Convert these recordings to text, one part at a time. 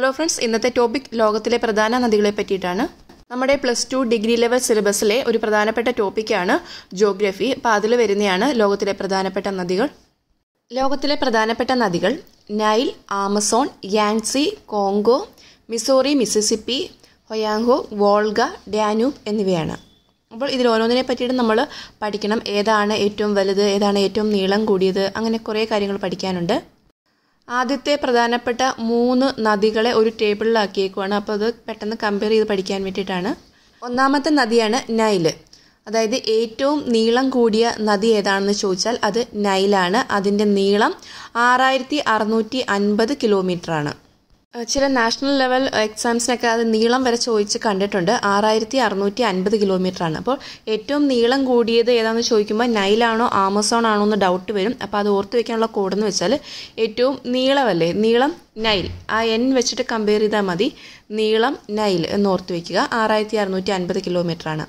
hello friends ഇന്നത്തെ topic ലോകത്തിലെ പ്രധാന നദികളെ പറ്റിയിട്ടാണ് നമ്മുടെ പ്ലസ് ടു ഡിഗ്രി ലെവൽ സിലബസിലെ ഒരു പ്രധാനപ്പെട്ട ടോപ്പിക്കാണ് ജോഗ്രഫി അപ്പോൾ അതിൽ വരുന്നതാണ് ലോകത്തിലെ പ്രധാനപ്പെട്ട നദികൾ ലോകത്തിലെ പ്രധാനപ്പെട്ട നദികൾ Nile Amazon Yangtze Congo Missouri Mississippi Hwang Ho Volga Danube എന്നിവയാണ് അപ്പോൾ ഇതിൽ ഓരോന്നിനെ പറ്റിയിട്ട് നമ്മൾ പഠിക്കണം ഏതാണ് ഏറ്റവും വലുത് ഏതാണ് ഏറ്റവും നീളം കൂടിയത് അങ്ങനെ കുറേ കാര്യങ്ങൾ പഠിക്കാനുണ്ട് ആദ്യത്തെ പ്രധാനപ്പെട്ട മൂന്ന് നദികളെ ഒരു ടേബിളിലാക്കിയേക്കുവാണ് അപ്പോൾ അത് പെട്ടെന്ന് കമ്പയർ ചെയ്ത് പഠിക്കാൻ വേണ്ടിയിട്ടാണ് ഒന്നാമത്തെ നദിയാണ് നൈല് അതായത് ഏറ്റവും നീളം കൂടിയ നദി ഏതാണെന്ന് ചോദിച്ചാൽ അത് നൈലാണ് അതിൻ്റെ നീളം ആറായിരത്തി അറുന്നൂറ്റി അൻപത് കിലോമീറ്ററാണ് ചില നാഷണൽ ലെവൽ എക്സാംസിനൊക്കെ അത് നീളം വരെ ചോദിച്ച് കണ്ടിട്ടുണ്ട് ആറായിരത്തി അറുന്നൂറ്റി അൻപത് കിലോമീറ്റർ ആണ് അപ്പോൾ ഏറ്റവും നീളം കൂടിയത് ഏതാണെന്ന് ചോദിക്കുമ്പോൾ നൈലാണോ ആമസോൺ ആണോ എന്ന് ഡൗട്ട് വരും അപ്പോൾ അത് ഓർത്ത് വെക്കാനുള്ള കോഡെന്ന് വെച്ചാൽ ഏറ്റവും നീളമല്ലേ നീളം നൈൽ ആ എൻ വെച്ചിട്ട് കമ്പയർ ചെയ്താൽ മതി നീളം നൈൽ എന്ന് ഓർത്ത് വയ്ക്കുക ആറായിരത്തി അറുന്നൂറ്റി അൻപത് കിലോമീറ്റർ ആണ്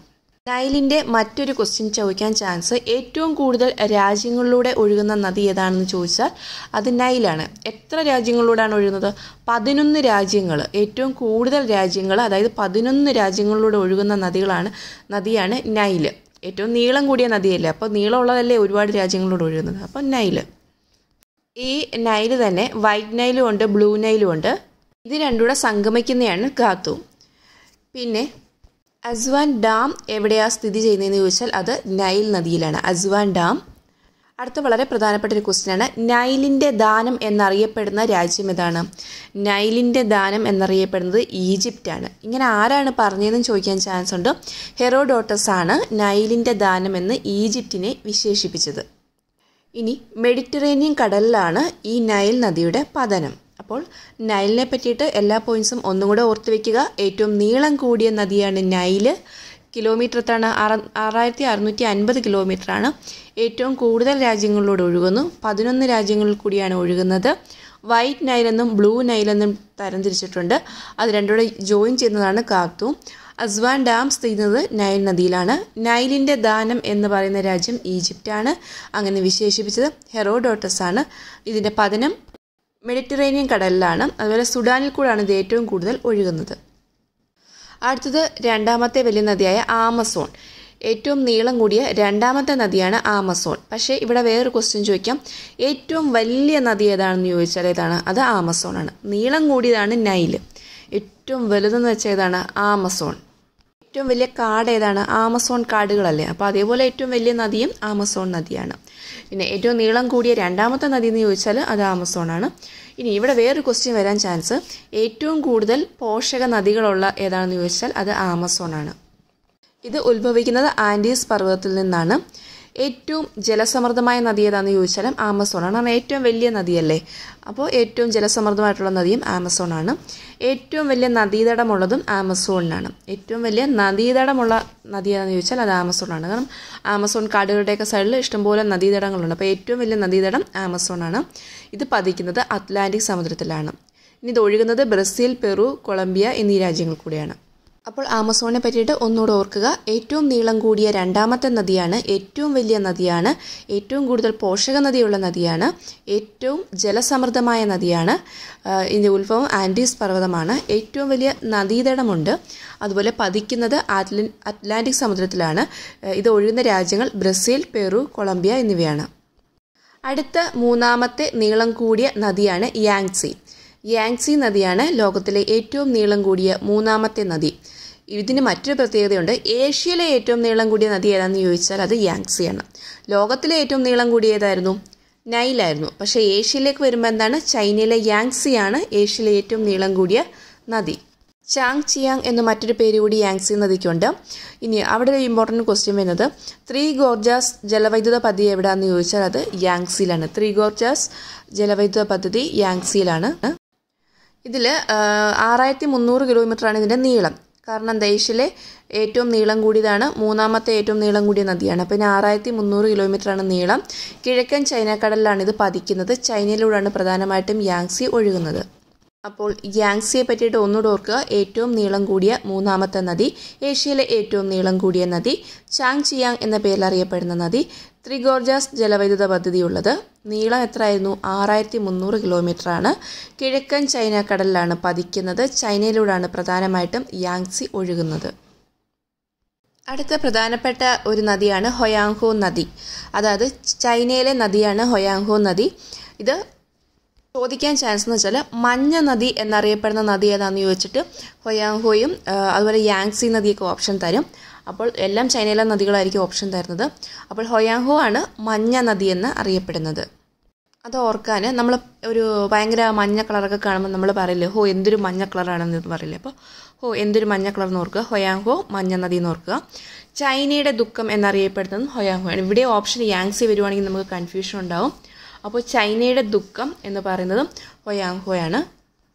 നൈലിന്റെ മറ്റൊരു ക്വസ്റ്റ്യൻ ചോദിക്കാൻ ചാൻസ് ഏറ്റവും കൂടുതൽ രാജ്യങ്ങളിലൂടെ ഒഴുകുന്ന നദി ഏതാണെന്ന് ചോദിച്ചാൽ അത് നൈലാണ് എത്ര രാജ്യങ്ങളിലൂടെയാണ് ഒഴുകുന്നത് പതിനൊന്ന് രാജ്യങ്ങൾ ഏറ്റവും കൂടുതൽ രാജ്യങ്ങൾ അതായത് പതിനൊന്ന് രാജ്യങ്ങളിലൂടെ ഒഴുകുന്ന നദികളാണ് നദിയാണ് നൈൽ ഏറ്റവും നീളം കൂടിയ നദിയല്ലേ അപ്പോൾ നീളമുള്ളതല്ലേ ഒരുപാട് രാജ്യങ്ങളിലൂടെ ഒഴുകുന്നത് അപ്പോൾ നൈൽ ഈ നൈൽ തന്നെ വൈറ്റ് നൈലും ഉണ്ട് ബ്ലൂ നൈലും ഉണ്ട് ഇത് രണ്ടുകൂടെ സംഗമിക്കുന്നതാണ് ഖാത്തു പിന്നെ അസ്വാൻ ഡാം എവിടെയാണ് സ്ഥിതി ചെയ്യുന്നതെന്ന് ചോദിച്ചാൽ അത് നൈൽ നദിയിലാണ് അസ്വാൻ ഡാം അടുത്ത വളരെ പ്രധാനപ്പെട്ട ഒരു ക്വസ്റ്റ്യനാണ് നൈലിൻ്റെ ദാനം എന്നറിയപ്പെടുന്ന രാജ്യം ഏതാണ് നൈലിൻ്റെ ദാനം എന്നറിയപ്പെടുന്നത് ഈജിപ്റ്റാണ് ഇങ്ങനെ ആരാണ് പറഞ്ഞതെന്ന് ചോദിക്കാൻ ചാൻസ് ഉണ്ട് ഹെറോഡോട്ടസ് ആണ് നൈലിൻ്റെ ദാനം എന്ന് ഈജിപ്റ്റിനെ വിശേഷിപ്പിച്ചത് ഇനി മെഡിറ്ററേനിയൻ കടലിലാണ് ഈ നൈൽ നദിയുടെ പതനം അപ്പോൾ നൈലിനെ പറ്റിയിട്ട് എല്ലാ പോയിൻസും ഒന്നും കൂടെ ഓർത്ത് വയ്ക്കുക ഏറ്റവും നീളം കൂടിയ നദിയാണ് നൈല് കിലോമീറ്റർ എത്രാണ് ആറ് ആറായിരത്തി അറുന്നൂറ്റി അൻപത് കിലോമീറ്ററാണ് ഏറ്റവും കൂടുതൽ രാജ്യങ്ങളിലൂടെ ഒഴുകുന്നു പതിനൊന്ന് രാജ്യങ്ങളിൽ കൂടിയാണ് ഒഴുകുന്നത് വൈറ്റ് നൈലെന്നും ബ്ലൂ നൈലെന്നും തരംതിരിച്ചിട്ടുണ്ട് അത് രണ്ടുകൂടെ ജോയിൻ ചെയ്യുന്നതാണ് കാത്തു അസ്വാൻ ഡാം സ്ഥിതി ചെയ്യുന്നത് നൈൽ നദിയിലാണ് നൈലിൻ്റെ ദാനം എന്ന് പറയുന്ന രാജ്യം ഈജിപ്റ്റാണ് അങ്ങനെ വിശേഷിപ്പിച്ചത് ഹെറോഡോട്ടസ് ആണ് ഇതിൻ്റെ പതനം മെഡിറ്ററേനിയൻ കടലിലാണ് അതുപോലെ സുഡാനിൽ കൂടാണ് ഇത് ഏറ്റവും കൂടുതൽ ഒഴുകുന്നത് അടുത്തത് രണ്ടാമത്തെ വലിയ നദിയായ ആമസോൺ ഏറ്റവും നീളം കൂടിയ രണ്ടാമത്തെ നദിയാണ് ആമസോൺ പക്ഷേ ഇവിടെ വേറൊരു ക്വസ്റ്റ്യൻ ചോദിക്കാം ഏറ്റവും വലിയ നദി ഏതാണെന്ന് ചോദിച്ചാൽ ഏതാണ് അത് ആമസോൺ ആണ് നീളം കൂടിയതാണ് നൈൽ ഏറ്റവും വലുതെന്ന് വെച്ചാൽ ഏതാണ് ആമസോൺ ഏറ്റവും വലിയ കാട് ഏതാണ് ആമസോൺ കാടുകളല്ലേ അപ്പോൾ അതേപോലെ ഏറ്റവും വലിയ നദിയും ആമസോൺ നദിയാണ് പിന്നെ ഏറ്റവും നീളം കൂടിയ രണ്ടാമത്തെ നദി എന്ന് ചോദിച്ചാൽ അത് ആമസോൺ ആണ് ഇനി ഇവിടെ വേറൊരു ക്വസ്റ്റ്യൻ വരാൻ ചാൻസ് ഏറ്റവും കൂടുതൽ പോഷക നദികളുള്ള ഏതാണെന്ന് ചോദിച്ചാൽ അത് ആമസോൺ ആണ് ഇത് ഉത്ഭവിക്കുന്നത് ആൻഡീസ് പർവ്വതത്തിൽ നിന്നാണ് ഏറ്റവും ജലസമൃദ്ധമായ നദി ഏതാണെന്ന് ചോദിച്ചാൽ ആമസോൺ ആണ് കാരണം ഏറ്റവും വലിയ നദിയല്ലേ അപ്പോൾ ഏറ്റവും ജലസമൃദ്ധമായിട്ടുള്ള നദിയും ആമസോൺ ആണ് ഏറ്റവും വലിയ നദീതടമുള്ളതും ആമസോണിനാണ് ഏറ്റവും വലിയ നദീതടമുള്ള നദി ഏതാണെന്ന് ചോദിച്ചാൽ അത് ആമസോൺ ആണ് കാരണം ആമസോൺ കാടുകളുടെയൊക്കെ സൈഡിൽ ഇഷ്ടംപോലെ നദീതടങ്ങളുണ്ട് അപ്പോൾ ഏറ്റവും വലിയ നദീതടം ആമസോൺ ആണ് ഇത് പതിക്കുന്നത് അറ്റ്ലാന്റിക് സമുദ്രത്തിലാണ് ഇനി ഇത് ഒഴുകുന്നത് ബ്രസീൽ പെറു കൊളംബിയ എന്നീ രാജ്യങ്ങൾ കൂടിയാണ് അപ്പോൾ ആമസോണിനെ പറ്റിയിട്ട് ഒന്നുകൂടെ ഓർക്കുക ഏറ്റവും നീളം കൂടിയ രണ്ടാമത്തെ നദിയാണ് ഏറ്റവും വലിയ നദിയാണ് ഏറ്റവും കൂടുതൽ പോഷക നദിയുള്ള നദിയാണ് ഏറ്റവും ജലസമൃദ്ധമായ നദിയാണ് ഇതിൻ്റെ ഉത്ഭവം ആൻഡീസ് പർവ്വതമാണ് ഏറ്റവും വലിയ നദീതടമുണ്ട് അതുപോലെ പതിക്കുന്നത് അറ്റ്ല അറ്റ്ലാന്റിക് സമുദ്രത്തിലാണ് ഇത് ഒഴുകുന്ന രാജ്യങ്ങൾ ബ്രസീൽ പെറു കൊളംബിയ എന്നിവയാണ് അടുത്ത മൂന്നാമത്തെ നീളം കൂടിയ നദിയാണ് യാങ്സി യാങ്സി നദിയാണ് ലോകത്തിലെ ഏറ്റവും നീളം കൂടിയ മൂന്നാമത്തെ നദി ഇതിന് മറ്റൊരു പ്രത്യേകതയുണ്ട് ഏഷ്യയിലെ ഏറ്റവും നീളം കൂടിയ നദി ഏതാണെന്ന് ചോദിച്ചാൽ അത് യാങ്സിയാണ് ലോകത്തിലെ ഏറ്റവും നീളം കൂടിയതായിരുന്നു നൈലായിരുന്നു പക്ഷേ ഏഷ്യയിലേക്ക് വരുമ്പോൾ എന്താണ് ചൈനയിലെ യാങ്സിയാണ് ഏഷ്യയിലെ ഏറ്റവും നീളം കൂടിയ നദി ചാങ് ചിയാങ് എന്ന മറ്റൊരു പേര് കൂടി യാങ്സി നദിക്കുണ്ട് ഇനി അവിടെ ഒരു ഇമ്പോർട്ടൻറ്റ് ക്വസ്റ്റ്യൻ വരുന്നത് ത്രീ ഗോർജാസ് ജലവൈദ്യുത പദ്ധതി എവിടെയാണെന്ന് ചോദിച്ചാൽ അത് യാങ്സിയിലാണ് ത്രീ ഗോർജാസ് ജലവൈദ്യുത പദ്ധതി യാങ്സിയിലാണ് ഇതിൽ ആറായിരത്തി മുന്നൂറ് കിലോമീറ്ററാണ് ഇതിൻ്റെ നീളം കാരണം ദേശിലെ ഏറ്റവും നീളം കൂടിയതാണ് മൂന്നാമത്തെ ഏറ്റവും നീളം കൂടിയ നദിയാണ് പിന്നെ ആറായിരത്തി മുന്നൂറ് കിലോമീറ്ററാണ് നീളം കിഴക്കൻ ചൈനക്കടലിലാണ് ഇത് പതിക്കുന്നത് ചൈനയിലൂടെയാണ് പ്രധാനമായിട്ടും യാങ്സി ഒഴുകുന്നത് അപ്പോൾ ഗ്യാങ്സിയെ പറ്റിയിട്ട് ഒന്നുകൂടെ ഓർക്കുക ഏറ്റവും നീളം കൂടിയ മൂന്നാമത്തെ നദി ഏഷ്യയിലെ ഏറ്റവും നീളം കൂടിയ നദി ചാങ് ചിയാങ് എന്ന പേരിൽ അറിയപ്പെടുന്ന നദി ത്രിഗോർജാസ് ജലവൈദ്യുത പദ്ധതിയുള്ളത് നീളം എത്രയായിരുന്നു ആറായിരത്തി മുന്നൂറ് ആണ് കിഴക്കൻ ചൈന കടലിലാണ് പതിക്കുന്നത് ചൈനയിലൂടെയാണ് പ്രധാനമായിട്ടും യാങ്സി ഒഴുകുന്നത് അടുത്ത പ്രധാനപ്പെട്ട ഒരു നദിയാണ് ഹൊയാങ്ഹോ നദി അതായത് ചൈനയിലെ നദിയാണ് ഹൊയാങ്ഹോ നദി ഇത് ചോദിക്കാൻ ചാൻസ് എന്ന് വെച്ചാൽ മഞ്ഞ നദി എന്നറിയപ്പെടുന്ന നദി ഏതാണെന്ന് ചോദിച്ചിട്ട് ഹൊയാങ്ഹോയും അതുപോലെ യാങ്സി നദിയൊക്കെ ഓപ്ഷൻ തരും അപ്പോൾ എല്ലാം ചൈനയിലെ നദികളായിരിക്കും ഓപ്ഷൻ തരുന്നത് അപ്പോൾ ഹൊയാങ്ഹോ ആണ് മഞ്ഞ നദി എന്ന് അറിയപ്പെടുന്നത് അത് ഓർക്കാൻ നമ്മൾ ഒരു ഭയങ്കര മഞ്ഞ കളറൊക്കെ കാണുമ്പോൾ നമ്മൾ പറയില്ലേ ഹോ എന്തൊരു മഞ്ഞ കളറാണെന്ന് പറയില്ലേ അപ്പോൾ ഹോ എന്തൊരു മഞ്ഞ കളർ എന്ന് ഓർക്കുക ഹൊയാങ്ഹോ മഞ്ഞ നദി എന്ന് ഓർക്കുക ചൈനയുടെ ദുഃഖം എന്നറിയപ്പെടുന്നതും ഹൊയാങ്ഹോ ആണ് ഇവിടെ ഓപ്ഷൻ യാങ്സി വരുവാണെങ്കിൽ നമുക്ക് കൺഫ്യൂഷൻ ഉണ്ടാവും അപ്പോൾ ചൈനയുടെ ദുഃഖം എന്ന് പറയുന്നതും ഹൊയാങ് ഹോയാണ്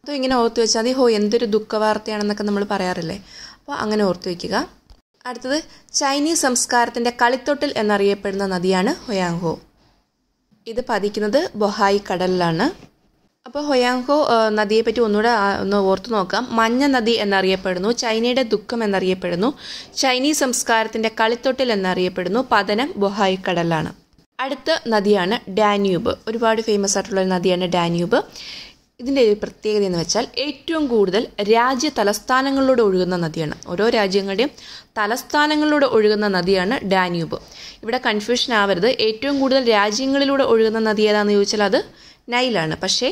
അപ്പോൾ ഇങ്ങനെ ഓർത്ത് വെച്ചാൽ മതി ഹോ എന്തൊരു വാർത്തയാണെന്നൊക്കെ നമ്മൾ പറയാറില്ലേ അപ്പോൾ അങ്ങനെ ഓർത്ത് വയ്ക്കുക അടുത്തത് ചൈനീസ് സംസ്കാരത്തിൻ്റെ കളിത്തൊട്ടിൽ എന്നറിയപ്പെടുന്ന നദിയാണ് ഹൊയാങ് ഹോ ഇത് പതിക്കുന്നത് ബൊഹായ് കടലിലാണ് അപ്പോൾ ഹൊയാങ്ഹോ നദിയെപ്പറ്റി ഒന്നുകൂടെ ഒന്ന് ഓർത്തു നോക്കാം മഞ്ഞ നദി എന്നറിയപ്പെടുന്നു ചൈനയുടെ ദുഃഖം എന്നറിയപ്പെടുന്നു ചൈനീസ് സംസ്കാരത്തിൻ്റെ കളിത്തൊട്ടിൽ എന്നറിയപ്പെടുന്നു പതനം ബൊഹായ് കടലാണ് അടുത്ത നദിയാണ് ഡാന്യൂബ് ഒരുപാട് ഫേമസ് ആയിട്ടുള്ള ഒരു നദിയാണ് ഡാന്യൂബ് ഇതിൻ്റെ ഒരു പ്രത്യേകത എന്ന് വെച്ചാൽ ഏറ്റവും കൂടുതൽ രാജ്യ തലസ്ഥാനങ്ങളിലൂടെ ഒഴുകുന്ന നദിയാണ് ഓരോ രാജ്യങ്ങളുടെയും തലസ്ഥാനങ്ങളിലൂടെ ഒഴുകുന്ന നദിയാണ് ഡാന്യൂബ് ഇവിടെ കൺഫ്യൂഷൻ ആവരുത് ഏറ്റവും കൂടുതൽ രാജ്യങ്ങളിലൂടെ ഒഴുകുന്ന നദി ഏതാണെന്ന് ചോദിച്ചാൽ അത് നൈലാണ് പക്ഷേ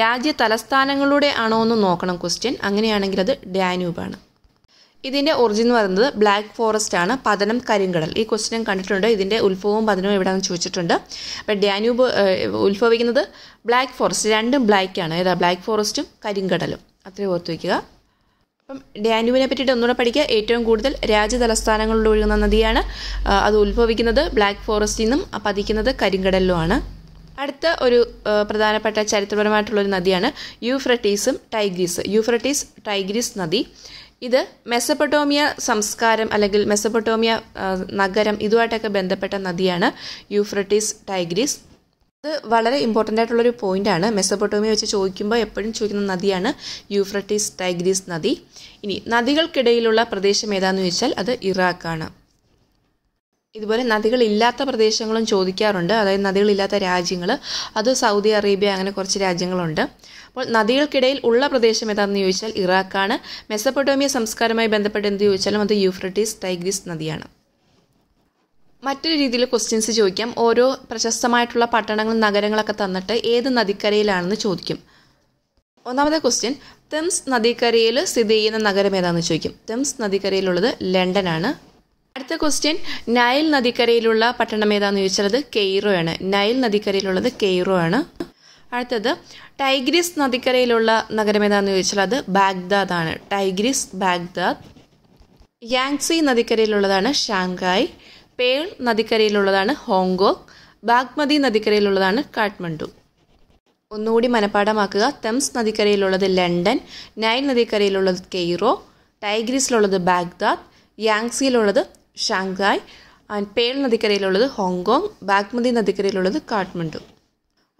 രാജ്യ തലസ്ഥാനങ്ങളിലൂടെ ആണോ എന്ന് നോക്കണം ക്വസ്റ്റ്യൻ അങ്ങനെയാണെങ്കിൽ അത് ഡാന്യൂബാണ് ഇതിൻ്റെ ഒറിജിൻ എന്ന് പറയുന്നത് ബ്ലാക്ക് ഫോറസ്റ്റ് ആണ് പതനം കരിങ്കടൽ ഈ ക്വസ്റ്റ്യൻ കണ്ടിട്ടുണ്ട് ഇതിൻ്റെ ഉത്ഭവവും പതനവും എവിടെയാണെന്ന് ചോദിച്ചിട്ടുണ്ട് അപ്പം ഡാനൂബ് ഉത്ഭവിക്കുന്നത് ബ്ലാക്ക് ഫോറസ്റ്റ് രണ്ടും ബ്ലാക്ക് ആണ് ഏതാ ബ്ലാക്ക് ഫോറസ്റ്റും കരിങ്കടലും അത്രയും ഓർത്ത് വയ്ക്കുക അപ്പം ഡാനൂബിനെ പറ്റിയിട്ട് ഒന്നുകൂടെ പഠിക്കുക ഏറ്റവും കൂടുതൽ രാജ്യതലസ്ഥാനങ്ങളിലൂടെ ഒഴുകുന്ന നദിയാണ് അത് ഉത്ഭവിക്കുന്നത് ബ്ലാക്ക് ഫോറസ്റ്റിൽ നിന്നും പതിക്കുന്നത് കരിങ്കടലിലുമാണ് അടുത്ത ഒരു പ്രധാനപ്പെട്ട ചരിത്രപരമായിട്ടുള്ള ഒരു നദിയാണ് യൂഫ്രട്ടീസും ടൈഗ്രീസ് യൂഫ്രട്ടീസ് ടൈഗ്രീസ് നദി ഇത് മെസ്സപ്പൊട്ടോമിയ സംസ്കാരം അല്ലെങ്കിൽ മെസ്സപ്പൊട്ടോമിയ നഗരം ഇതുമായിട്ടൊക്കെ ബന്ധപ്പെട്ട നദിയാണ് യൂഫ്രട്ടീസ് ടൈഗ്രീസ് അത് വളരെ ഇമ്പോർട്ടൻ്റ് ആയിട്ടുള്ളൊരു ആണ് മെസ്സപ്പൊട്ടോമിയ വെച്ച് ചോദിക്കുമ്പോൾ എപ്പോഴും ചോദിക്കുന്ന നദിയാണ് യൂഫ്രട്ടീസ് ടൈഗ്രീസ് നദി ഇനി നദികൾക്കിടയിലുള്ള പ്രദേശം ഏതാണെന്ന് ചോദിച്ചാൽ അത് ഇറാഖാണ് ഇതുപോലെ നദികളില്ലാത്ത പ്രദേശങ്ങളും ചോദിക്കാറുണ്ട് അതായത് നദികളില്ലാത്ത രാജ്യങ്ങൾ അത് സൗദി അറേബ്യ അങ്ങനെ കുറച്ച് രാജ്യങ്ങളുണ്ട് അപ്പോൾ നദികൾക്കിടയിൽ ഉള്ള പ്രദേശം ഏതാണെന്ന് ചോദിച്ചാൽ ഇറാഖാണ് മെസ്സപ്പൊട്ടോമിയ സംസ്കാരവുമായി ബന്ധപ്പെട്ട് എന്ത് ചോദിച്ചാലും അത് യൂഫ്രട്ടീസ് ടൈഗ്രിസ് നദിയാണ് മറ്റൊരു രീതിയിൽ ക്വസ്റ്റ്യൻസ് ചോദിക്കാം ഓരോ പ്രശസ്തമായിട്ടുള്ള പട്ടണങ്ങളും നഗരങ്ങളൊക്കെ തന്നിട്ട് ഏത് നദിക്കരയിലാണെന്ന് ചോദിക്കും ഒന്നാമത്തെ ക്വസ്റ്റ്യൻ തെംസ് നദിക്കരയിൽ സ്ഥിതി ചെയ്യുന്ന നഗരം ഏതാണെന്ന് ചോദിക്കും തെംസ് നദിക്കരയിലുള്ളത് ലണ്ടനാണ് അടുത്ത ക്വസ്റ്റ്യൻ നൈൽ നദിക്കരയിലുള്ള പട്ടണം ഏതാന്ന് ചോദിച്ചത് കെയ്റോ ആണ് നൈൽ നദിക്കരയിലുള്ളത് കെയ്റോ ആണ് അടുത്തത് ടൈഗ്രിസ് നദിക്കരയിലുള്ള നഗരം ഏതാന്ന് ചോദിച്ചാൽ അത് ബാഗ്ദാദ് ആണ് ടൈഗ്രിസ് ബാഗ്ദാദ് യാങ്സി നദിക്കരയിലുള്ളതാണ് ഷാങ്കായ് പേൾ നദിക്കരയിലുള്ളതാണ് ഹോങ്കോങ് ബാഗ്മതി നദിക്കരയിലുള്ളതാണ് കാഠ്മണ്ഡു ഒന്നുകൂടി മനഃപ്പാടമാക്കുക തെംസ് നദിക്കരയിലുള്ളത് ലണ്ടൻ നൈൽ നദിക്കരയിലുള്ളത് കെയ്റോ ടൈഗ്രിസിലുള്ളത് ബാഗ്ദാദ് യാങ്സിയിലുള്ളത് ഷാങ്ഹായ് ആൻഡ് പേൾ നദിക്കരയിലുള്ളത് ഹോങ്കോങ് ബാഗ്മതി നദിക്കരയിലുള്ളത് കാഠ്മണ്ഡു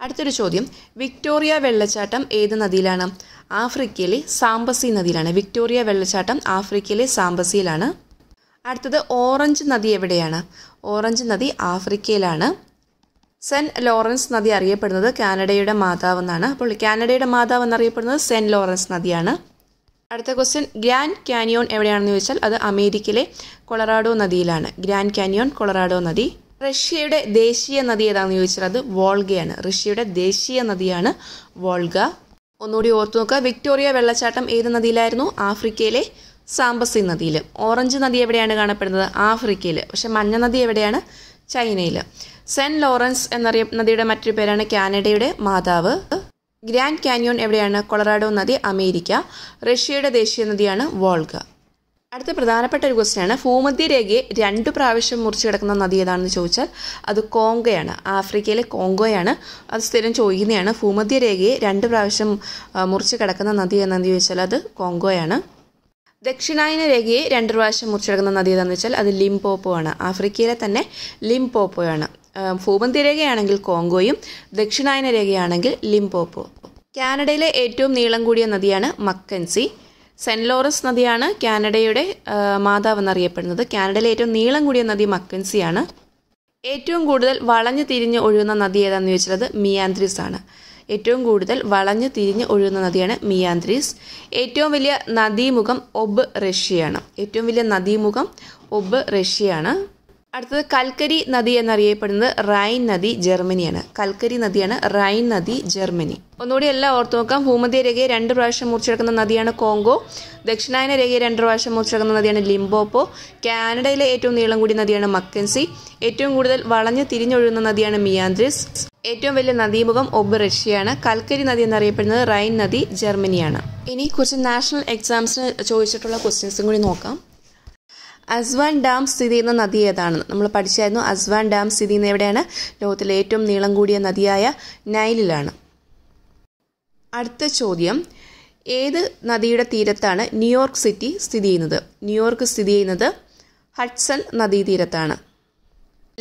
അടുത്തൊരു ചോദ്യം വിക്ടോറിയ വെള്ളച്ചാട്ടം ഏത് നദിയിലാണ് ആഫ്രിക്കയിലെ സാമ്പസി നദിയിലാണ് വിക്ടോറിയ വെള്ളച്ചാട്ടം ആഫ്രിക്കയിലെ സാമ്പസിയിലാണ് അടുത്തത് ഓറഞ്ച് നദി എവിടെയാണ് ഓറഞ്ച് നദി ആഫ്രിക്കയിലാണ് സെൻറ്റ് ലോറൻസ് നദി അറിയപ്പെടുന്നത് കാനഡയുടെ മാതാവ് എന്നാണ് അപ്പോൾ കാനഡയുടെ മാതാവ് എന്നറിയപ്പെടുന്നത് സെൻറ്റ് ലോറൻസ് നദിയാണ് അടുത്ത ക്വസ്റ്റ്യൻ ഗ്രാൻഡ് കാനിയോൺ എവിടെയാണെന്ന് ചോദിച്ചാൽ അത് അമേരിക്കയിലെ കൊളറാഡോ നദിയിലാണ് ഗ്രാൻഡ് കാനിയോൺ കൊളറാഡോ നദി റഷ്യയുടെ ദേശീയ നദി ഏതാണെന്ന് ചോദിച്ചാൽ അത് വോൾഗയാണ് റഷ്യയുടെ ദേശീയ നദിയാണ് വോൾഗ ഒന്നുകൂടി ഓർത്തു നോക്കുക വിക്ടോറിയ വെള്ളച്ചാട്ടം ഏത് നദിയിലായിരുന്നു ആഫ്രിക്കയിലെ സാമ്പസി നദിയിൽ ഓറഞ്ച് നദി എവിടെയാണ് കാണപ്പെടുന്നത് ആഫ്രിക്കയിൽ പക്ഷെ മഞ്ഞ നദി എവിടെയാണ് ചൈനയിൽ സെൻറ്റ് ലോറൻസ് എന്നറിയ നദിയുടെ മറ്റൊരു പേരാണ് കാനഡയുടെ മാതാവ് ഗ്രാൻഡ് കാനിയോൺ എവിടെയാണ് കൊളറാഡോ നദി അമേരിക്ക റഷ്യയുടെ ദേശീയ നദിയാണ് വോൾഗ അടുത്ത പ്രധാനപ്പെട്ട ഒരു ക്വസ്റ്റ്യനാണ് ഭൂമധ്യരേഖയെ രണ്ട് പ്രാവശ്യം മുറിച്ചു കിടക്കുന്ന നദി ഏതാണെന്ന് ചോദിച്ചാൽ അത് കോങ്കയാണ് ആഫ്രിക്കയിലെ കോങ്കോയാണ് അത് സ്ഥിരം ചോദിക്കുന്നതാണ് ഭൂമധ്യരേഖയെ രണ്ട് പ്രാവശ്യം മുറിച്ചു കിടക്കുന്ന നദി എന്നു ചോദിച്ചാൽ അത് കോങ്കോയാണ് ദക്ഷിണായന രേഖയെ രണ്ട് പ്രാവശ്യം മുറിച്ചു കിടക്കുന്ന നദി ഏതാണെന്ന് വെച്ചാൽ അത് ലിംപോപ്പോ ആണ് ആഫ്രിക്കയിലെ തന്നെ ലിംപോപ്പോയാണ് രേഖയാണെങ്കിൽ കോങ്കോയും ദക്ഷിണായന രേഖയാണെങ്കിൽ ലിംപോപ്പോ കാനഡയിലെ ഏറ്റവും നീളം കൂടിയ നദിയാണ് മക്കൻസി സെൻറ്റ് ലോറസ് നദിയാണ് കാനഡയുടെ മാതാവ് എന്നറിയപ്പെടുന്നത് കാനഡയിലെ ഏറ്റവും നീളം കൂടിയ നദി മക്കൻസിയാണ് ഏറ്റവും കൂടുതൽ വളഞ്ഞു തിരിഞ്ഞ് ഒഴുകുന്ന നദി ഏതാണെന്ന് ചോദിച്ചത് മിയാന്ത്രിസ് ആണ് ഏറ്റവും കൂടുതൽ വളഞ്ഞു തിരിഞ്ഞ് ഒഴുകുന്ന നദിയാണ് മിയാന്ത്രിസ് ഏറ്റവും വലിയ നദീമുഖം ഒബ് റഷ്യയാണ് ഏറ്റവും വലിയ നദീമുഖം ഒബ് റഷ്യയാണ് അടുത്തത് കൽക്കരി നദി എന്നറിയപ്പെടുന്നത് റൈൻ നദി ജർമ്മനിയാണ് കൽക്കരി നദിയാണ് റൈൻ നദി ജർമ്മനി ഒന്നുകൂടി എല്ലാം ഓർത്തു നോക്കാം രേഖയെ രണ്ട് പ്രാവശ്യം മുറിച്ചെടുക്കുന്ന നദിയാണ് കോങ്കോ ദക്ഷിണായന രേഖയെ രണ്ട് പ്രാവശ്യം മുറിച്ചെടുക്കുന്ന നദിയാണ് ലിംബോപ്പോ കാനഡയിലെ ഏറ്റവും നീളം കൂടിയ നദിയാണ് മക്കൻസി ഏറ്റവും കൂടുതൽ വളഞ്ഞ് തിരിഞ്ഞൊഴുകുന്ന നദിയാണ് മിയാന്ദ്രിസ് ഏറ്റവും വലിയ നദീമുഖം ഒബ് റഷ്യയാണ് കൽക്കരി നദി എന്നറിയപ്പെടുന്നത് റൈൻ നദി ജർമ്മനിയാണ് ഇനി കുറച്ച് നാഷണൽ എക്സാംസിന് ചോദിച്ചിട്ടുള്ള ക്വസ്റ്റ്യൻസും കൂടി നോക്കാം അസ്വാൻ ഡാം സ്ഥിതി ചെയ്യുന്ന നദി ഏതാണ് നമ്മൾ പഠിച്ചായിരുന്നു അസ്വാൻ ഡാം സ്ഥിതി ചെയ്യുന്ന എവിടെയാണ് ലോകത്തിലെ ഏറ്റവും നീളം കൂടിയ നദിയായ നൈലിലാണ് അടുത്ത ചോദ്യം ഏത് നദിയുടെ തീരത്താണ് ന്യൂയോർക്ക് സിറ്റി സ്ഥിതി ചെയ്യുന്നത് ന്യൂയോർക്ക് സ്ഥിതി ചെയ്യുന്നത് ഹഡ്സൺ നദീതീരത്താണ്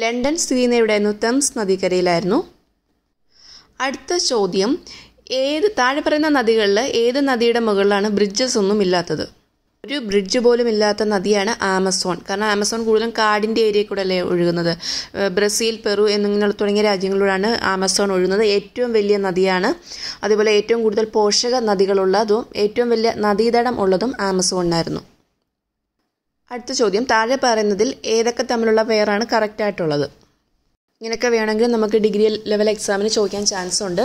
ലണ്ടൻ സ്ഥിതി ചെയ്യുന്ന എവിടെയായിരുന്നു തെംസ് നദിക്കരയിലായിരുന്നു അടുത്ത ചോദ്യം ഏത് താഴെ പറയുന്ന നദികളിൽ ഏത് നദിയുടെ മുകളിലാണ് ബ്രിഡ്ജസ് ഒന്നും ഇല്ലാത്തത് ഒരു ബ്രിഡ്ജ് പോലും ഇല്ലാത്ത നദിയാണ് ആമസോൺ കാരണം ആമസോൺ കൂടുതലും കാടിൻ്റെ ഏരിയ കൂടെ അല്ലേ ഒഴുകുന്നത് ബ്രസീൽ പെറു എന്നിങ്ങനെ തുടങ്ങിയ രാജ്യങ്ങളിലൂടെയാണ് ആമസോൺ ഒഴുകുന്നത് ഏറ്റവും വലിയ നദിയാണ് അതുപോലെ ഏറ്റവും കൂടുതൽ പോഷക നദികളുള്ളതും ഏറ്റവും വലിയ നദീതടം ഉള്ളതും ആമസോണിനായിരുന്നു അടുത്ത ചോദ്യം താഴെ പറയുന്നതിൽ ഏതൊക്കെ തമ്മിലുള്ള പേരാണ് കറക്റ്റായിട്ടുള്ളത് ഇങ്ങനെയൊക്കെ വേണമെങ്കിൽ നമുക്ക് ഡിഗ്രി ലെവൽ എക്സാമിന് ചോദിക്കാൻ ചാൻസ് ഉണ്ട്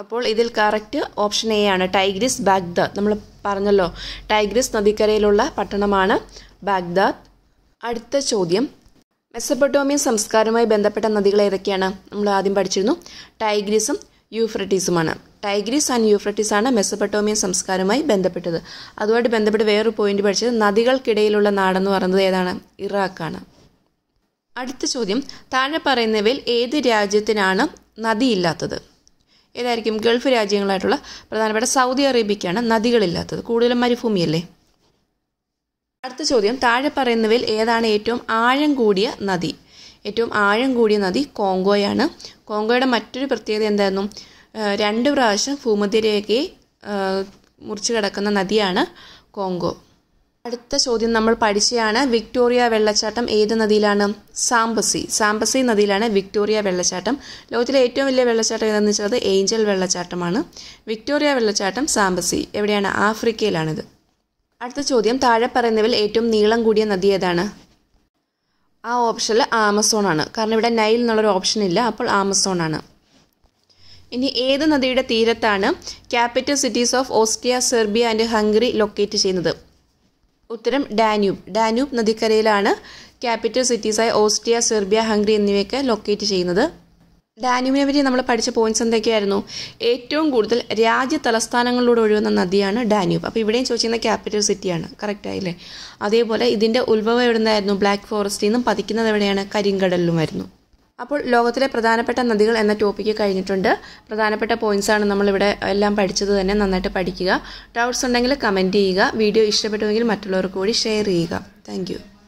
അപ്പോൾ ഇതിൽ കറക്റ്റ് ഓപ്ഷൻ എ ആണ് ടൈഗ്രിസ് ബാഗ്ദാദ് നമ്മൾ പറഞ്ഞല്ലോ ടൈഗ്രിസ് നദിക്കരയിലുള്ള പട്ടണമാണ് ബാഗ്ദാദ് അടുത്ത ചോദ്യം മെസ്സപ്പൊട്ടോമിയൻ സംസ്കാരവുമായി ബന്ധപ്പെട്ട നദികൾ ഏതൊക്കെയാണ് നമ്മൾ ആദ്യം പഠിച്ചിരുന്നു ടൈഗ്രിസും യൂഫ്രട്ടീസുമാണ് ടൈഗ്രിസ് ആൻഡ് യൂഫ്രട്ടീസ് ആണ് മെസ്സപ്പൊട്ടോമിയൻ സംസ്കാരവുമായി ബന്ധപ്പെട്ടത് അതുമായിട്ട് ബന്ധപ്പെട്ട് വേറൊരു പോയിന്റ് പഠിച്ചത് നദികൾക്കിടയിലുള്ള നാടെന്ന് പറയുന്നത് ഏതാണ് ഇറാഖാണ് അടുത്ത ചോദ്യം താഴെ പറയുന്നവയിൽ ഏത് രാജ്യത്തിനാണ് നദിയില്ലാത്തത് ഏതായിരിക്കും ഗൾഫ് രാജ്യങ്ങളായിട്ടുള്ള പ്രധാനപ്പെട്ട സൗദി അറേബ്യയ്ക്കാണ് നദികളില്ലാത്തത് കൂടുതലും മരുഭൂമിയല്ലേ അടുത്ത ചോദ്യം താഴെ പറയുന്നവയിൽ ഏതാണ് ഏറ്റവും ആഴം കൂടിയ നദി ഏറ്റവും ആഴം കൂടിയ നദി കോങ്കോയാണ് കോങ്കോയുടെ മറ്റൊരു പ്രത്യേകത എന്തായിരുന്നു രണ്ട് പ്രാവശ്യം ഭൂമധ്യരേഖയെ മുറിച്ചു കിടക്കുന്ന നദിയാണ് കോങ്കോ അടുത്ത ചോദ്യം നമ്മൾ പഠിച്ചതാണ് വിക്ടോറിയ വെള്ളച്ചാട്ടം ഏത് നദിയിലാണ് സാംബസി സാംബസി നദിയിലാണ് വിക്ടോറിയ വെള്ളച്ചാട്ടം ലോകത്തിലെ ഏറ്റവും വലിയ വെള്ളച്ചാട്ടം ഏതെന്ന് വെച്ചാൽ ഏഞ്ചൽ വെള്ളച്ചാട്ടമാണ് വിക്ടോറിയ വെള്ളച്ചാട്ടം സാംബസി എവിടെയാണ് ആഫ്രിക്കയിലാണിത് അടുത്ത ചോദ്യം താഴെ പറയുന്നവയിൽ ഏറ്റവും നീളം കൂടിയ നദി ഏതാണ് ആ ഓപ്ഷനിൽ ആമസോൺ ആണ് കാരണം ഇവിടെ നൈൽ എന്നുള്ളൊരു ഓപ്ഷൻ ഇല്ല അപ്പോൾ ആമസോൺ ആണ് ഇനി ഏത് നദിയുടെ തീരത്താണ് capital cities of Austria Serbia and Hungary locate ചെയ്യുന്നത് ഉത്തരം ഡാന്യൂബ് ഡാന്യൂബ് നദിക്കരയിലാണ് ക്യാപിറ്റൽ സിറ്റീസായ ഓസ്ട്രിയ സെർബിയ ഹംഗറി എന്നിവയൊക്കെ ലൊക്കേറ്റ് ചെയ്യുന്നത് ഡാന്യൂബിനെ പറ്റി നമ്മൾ പഠിച്ച പോയിന്റ്സ് എന്തൊക്കെയായിരുന്നു ഏറ്റവും കൂടുതൽ രാജ്യ തലസ്ഥാനങ്ങളിലൂടെ ഒഴുകുന്ന നദിയാണ് ഡാന്യൂബ് അപ്പോൾ ഇവിടെയും ചോദിച്ചിരുന്ന ക്യാപിറ്റൽ സിറ്റിയാണ് കറക്റ്റ് ആയില്ലേ അതേപോലെ ഇതിൻ്റെ ഉത്ഭവം എവിടെ നിന്നായിരുന്നു ബ്ലാക്ക് ഫോറസ്റ്റിൽ നിന്നും പതിക്കുന്നത് എവിടെയാണ് കരിങ്കടലിലുമായിരുന്നു അപ്പോൾ ലോകത്തിലെ പ്രധാനപ്പെട്ട നദികൾ എന്ന ടോപ്പിക്ക് കഴിഞ്ഞിട്ടുണ്ട് പ്രധാനപ്പെട്ട പോയിന്റ്സ് നമ്മൾ നമ്മളിവിടെ എല്ലാം പഠിച്ചത് തന്നെ നന്നായിട്ട് പഠിക്കുക ഡൗട്ട്സ് ഉണ്ടെങ്കിൽ കമൻറ്റ് ചെയ്യുക വീഡിയോ ഇഷ്ടപ്പെട്ടുവെങ്കിൽ മറ്റുള്ളവർക്ക് കൂടി ഷെയർ ചെയ്യുക താങ്ക്